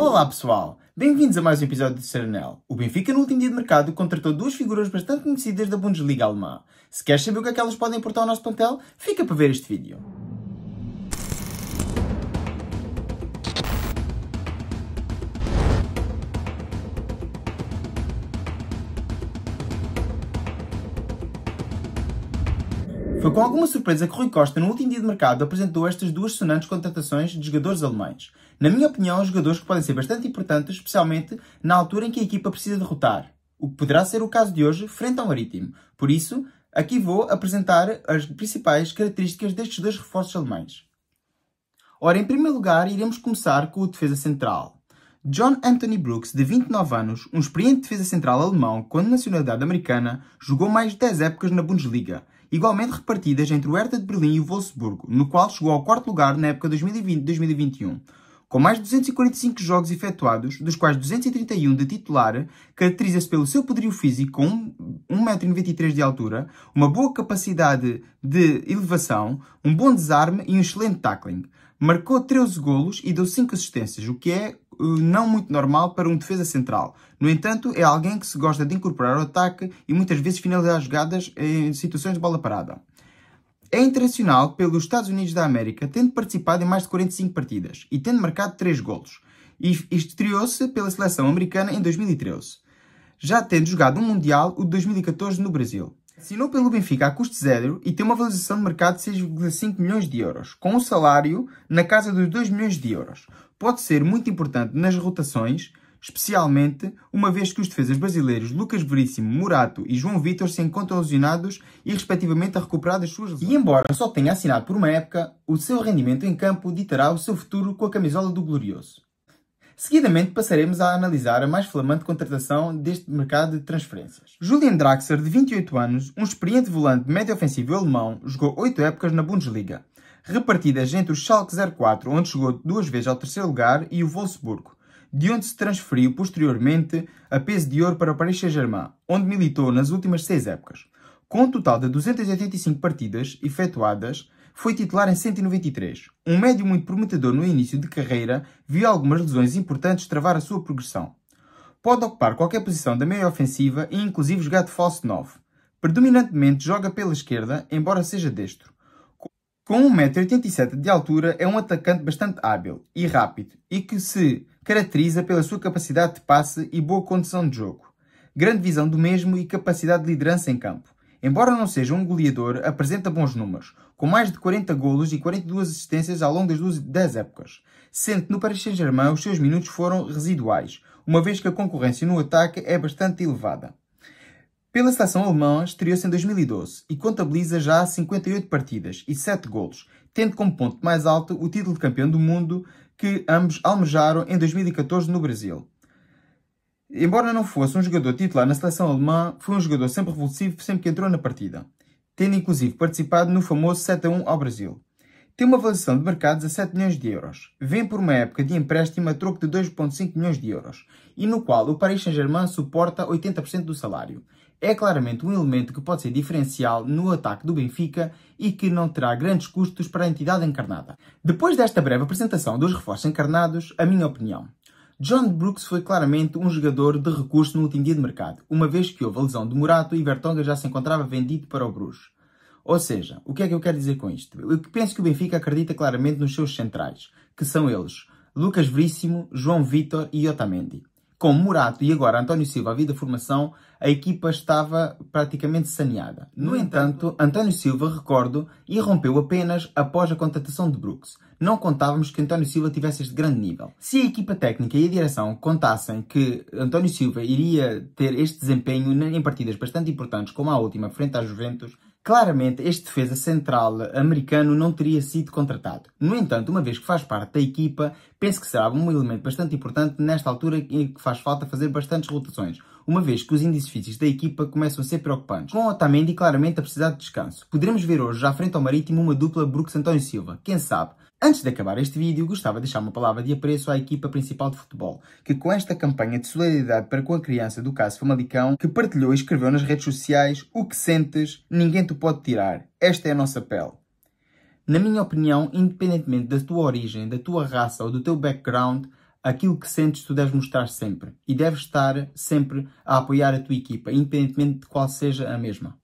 Olá pessoal, bem-vindos a mais um episódio de Serenel. O Benfica no último dia de mercado contratou duas figuras bastante conhecidas da Bundesliga alemã. Se queres saber o que é que elas podem aportar ao nosso plantel, fica para ver este vídeo. Foi com alguma surpresa que Rui Costa, no último dia de mercado, apresentou estas duas sonantes contratações de jogadores alemães. Na minha opinião, jogadores que podem ser bastante importantes, especialmente na altura em que a equipa precisa derrotar. O que poderá ser o caso de hoje, frente ao Marítimo. Por isso, aqui vou apresentar as principais características destes dois reforços alemães. Ora, em primeiro lugar, iremos começar com o defesa central. John Anthony Brooks, de 29 anos, um experiente defesa central alemão com nacionalidade americana, jogou mais de 10 épocas na Bundesliga igualmente repartidas entre o Hertha de Berlim e o Wolfsburgo, no qual chegou ao quarto lugar na época 2020-2021, com mais de 245 jogos efetuados, dos quais 231 de titular, caracteriza-se pelo seu poderio físico com 1,93m de altura, uma boa capacidade de elevação, um bom desarme e um excelente tackling. Marcou 13 golos e deu 5 assistências, o que é eh, não muito normal para um defesa central. No entanto, é alguém que se gosta de incorporar ao ataque e muitas vezes finalizar as jogadas em situações de bola parada. É internacional pelos Estados Unidos da América, tendo participado em mais de 45 partidas e tendo marcado 3 golos, e estreou-se pela seleção americana em 2013, já tendo jogado um Mundial, o de 2014, no Brasil. Assinou pelo Benfica a custo zero e tem uma valorização de mercado de 6,5 milhões de euros, com um salário na casa dos 2 milhões de euros. Pode ser muito importante nas rotações, especialmente uma vez que os defesas brasileiros Lucas Veríssimo, Murato e João Vitor se encontram lesionados e respectivamente a recuperar das suas lesões. E embora só tenha assinado por uma época, o seu rendimento em campo ditará o seu futuro com a camisola do Glorioso. Seguidamente passaremos a analisar a mais flamante contratação deste mercado de transferências. Julian Draxler, de 28 anos, um experiente volante médio ofensivo alemão, jogou 8 épocas na Bundesliga, repartidas entre o Schalke 04, onde chegou duas vezes ao terceiro lugar, e o Wolfsburgo, de onde se transferiu posteriormente a peso de ouro para o Paris Saint-Germain, onde militou nas últimas seis épocas. Com um total de 285 partidas efetuadas, foi titular em 193. Um médio muito prometedor no início de carreira, viu algumas lesões importantes travar a sua progressão. Pode ocupar qualquer posição da meia ofensiva e inclusive jogar de falso 9. Predominantemente joga pela esquerda, embora seja destro. Com 1,87m de altura, é um atacante bastante hábil e rápido e que se caracteriza pela sua capacidade de passe e boa condição de jogo, grande visão do mesmo e capacidade de liderança em campo. Embora não seja um goleador, apresenta bons números, com mais de 40 golos e 42 assistências ao longo das, duas, épocas, sendo que no Paris Saint-Germain os seus minutos foram residuais, uma vez que a concorrência no ataque é bastante elevada. Pela seleção alemã, estreou-se em 2012 e contabiliza já 58 partidas e 7 golos, tendo como ponto mais alto o título de campeão do mundo que ambos almejaram em 2014 no Brasil. Embora não fosse um jogador titular na seleção alemã, foi um jogador sempre revulsivo sempre que entrou na partida tendo inclusive participado no famoso 7 a 1 ao Brasil. Tem uma avaliação de mercados a 7 milhões de euros. Vem por uma época de empréstimo a troco de 2,5 milhões de euros e no qual o Paris Saint-Germain suporta 80% do salário. É claramente um elemento que pode ser diferencial no ataque do Benfica e que não terá grandes custos para a entidade encarnada. Depois desta breve apresentação dos reforços encarnados, a minha opinião. John Brooks foi claramente um jogador de recurso no último dia de mercado, uma vez que houve a lesão de Murato e Vertonghen já se encontrava vendido para o Bruges. Ou seja, o que é que eu quero dizer com isto? Eu penso que o Benfica acredita claramente nos seus centrais, que são eles Lucas Veríssimo, João Vitor e Otamendi. Com Murato e agora António Silva à vida formação, a equipa estava praticamente saneada. No entanto, António Silva, recordo, irrompeu apenas após a contratação de Brooks. Não contávamos que António Silva tivesse este grande nível. Se a equipa técnica e a direção contassem que António Silva iria ter este desempenho em partidas bastante importantes, como a última frente à Juventus, Claramente, este defesa central americano não teria sido contratado. No entanto, uma vez que faz parte da equipa, penso que será um elemento bastante importante nesta altura em que faz falta fazer bastantes rotações uma vez que os índices físicos da equipa começam a ser preocupantes, com Otamendi claramente a precisar de descanso. Poderemos ver hoje, já frente ao Marítimo, uma dupla Brooks-António Silva, quem sabe? Antes de acabar este vídeo, gostava de deixar uma palavra de apreço à equipa principal de futebol, que com esta campanha de solidariedade para com a criança do caso Famalicão, que partilhou e escreveu nas redes sociais o que sentes, ninguém te pode tirar. Esta é a nossa pele. Na minha opinião, independentemente da tua origem, da tua raça ou do teu background, aquilo que sentes tu deves mostrar sempre e deves estar sempre a apoiar a tua equipa, independentemente de qual seja a mesma.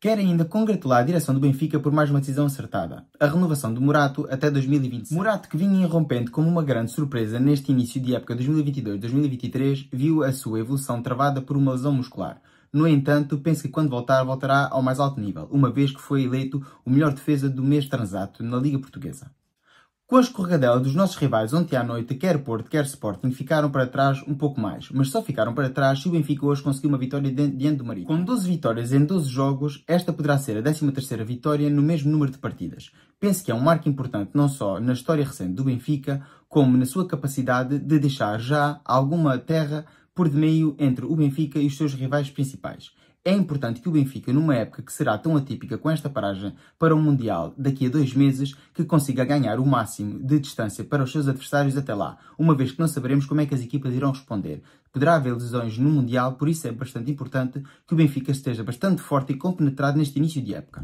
Quero ainda congratular a direção do Benfica por mais uma decisão acertada, a renovação do Murato até 2025. Murato, que vinha irrompendo como uma grande surpresa neste início de época 2022-2023, viu a sua evolução travada por uma lesão muscular. No entanto, penso que quando voltar, voltará ao mais alto nível, uma vez que foi eleito o melhor defesa do mês transato na Liga Portuguesa. Com a escorregadela dos nossos rivais ontem à noite, quer Porto, quer Sporting, ficaram para trás um pouco mais, mas só ficaram para trás se o Benfica hoje conseguiu uma vitória diante do Marinho. Com 12 vitórias em 12 jogos, esta poderá ser a 13ª vitória no mesmo número de partidas. Penso que é um marco importante não só na história recente do Benfica, como na sua capacidade de deixar já alguma terra por de meio entre o Benfica e os seus rivais principais. É importante que o Benfica, numa época que será tão atípica com esta paragem para o Mundial daqui a dois meses, que consiga ganhar o máximo de distância para os seus adversários até lá, uma vez que não saberemos como é que as equipas irão responder. Poderá haver lesões no Mundial, por isso é bastante importante que o Benfica esteja bastante forte e compenetrado neste início de época.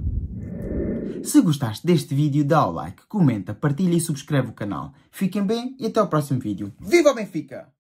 Se gostaste deste vídeo, dá o like, comenta, partilha e subscreve o canal. Fiquem bem e até ao próximo vídeo. Viva o Benfica!